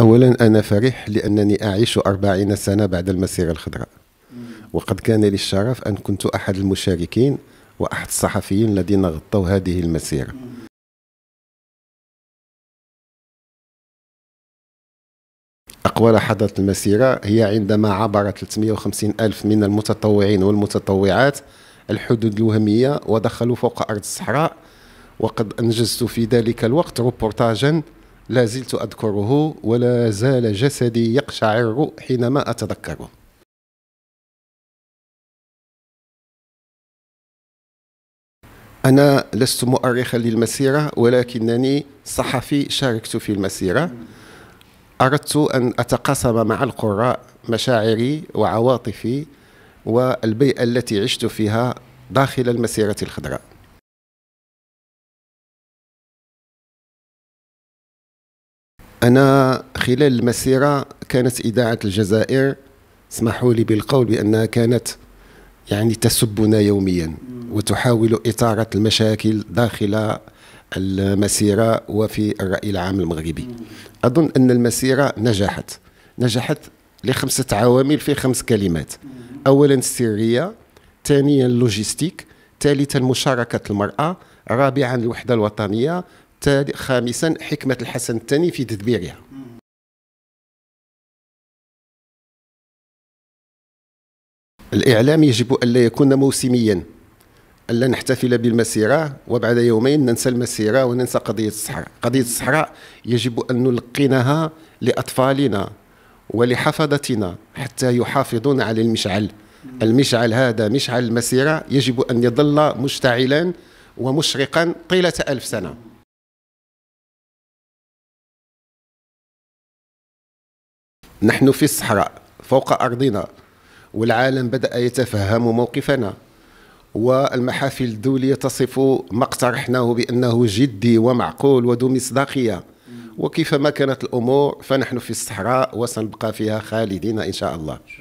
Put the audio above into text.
أولا أنا فرح لأنني أعيش أربعين سنة بعد المسيرة الخضراء وقد كان لي الشرف أن كنت أحد المشاركين وأحد الصحفيين الذين غطوا هذه المسيرة أقوال حضرة المسيرة هي عندما عبر 350 ألف من المتطوعين والمتطوعات الحدود الوهمية ودخلوا فوق أرض الصحراء وقد أنجزت في ذلك الوقت روبورتاجا لا زلت أذكره ولا زال جسدي يقشعر حينما أتذكره أنا لست مؤرخا للمسيرة ولكنني صحفي شاركت في المسيرة أردت أن أتقاسم مع القراء مشاعري وعواطفي والبيئة التي عشت فيها داخل المسيرة الخضراء أنا خلال المسيرة كانت إذاعة الجزائر اسمحوا لي بالقول بأنها كانت يعني تسبنا يوميا وتحاول إثارة المشاكل داخل المسيرة وفي الرأي العام المغربي أظن أن المسيرة نجحت نجحت لخمسة عوامل في خمس كلمات أولا السرية ثانيا اللوجيستيك ثالثا مشاركة المرأة رابعا الوحدة الوطنية خامسا حكمة الحسن الثاني في تدبيرها الإعلام يجب ألا يكون موسميا ألا نحتفل بالمسيرة وبعد يومين ننسى المسيرة وننسى قضية الصحراء قضية الصحراء يجب أن نلقنها لأطفالنا ولحفظتنا حتى يحافظون على المشعل المشعل هذا مشعل المسيرة يجب أن يظل مشتعلا ومشرقا طيلة ألف سنة نحن في الصحراء فوق أرضنا والعالم بدأ يتفهم موقفنا والمحافل الدولية تصف ما اقترحناه بأنه جدي ومعقول وذو مصداقية وكيفما كانت الأمور فنحن في الصحراء وسنبقى فيها خالدين إن شاء الله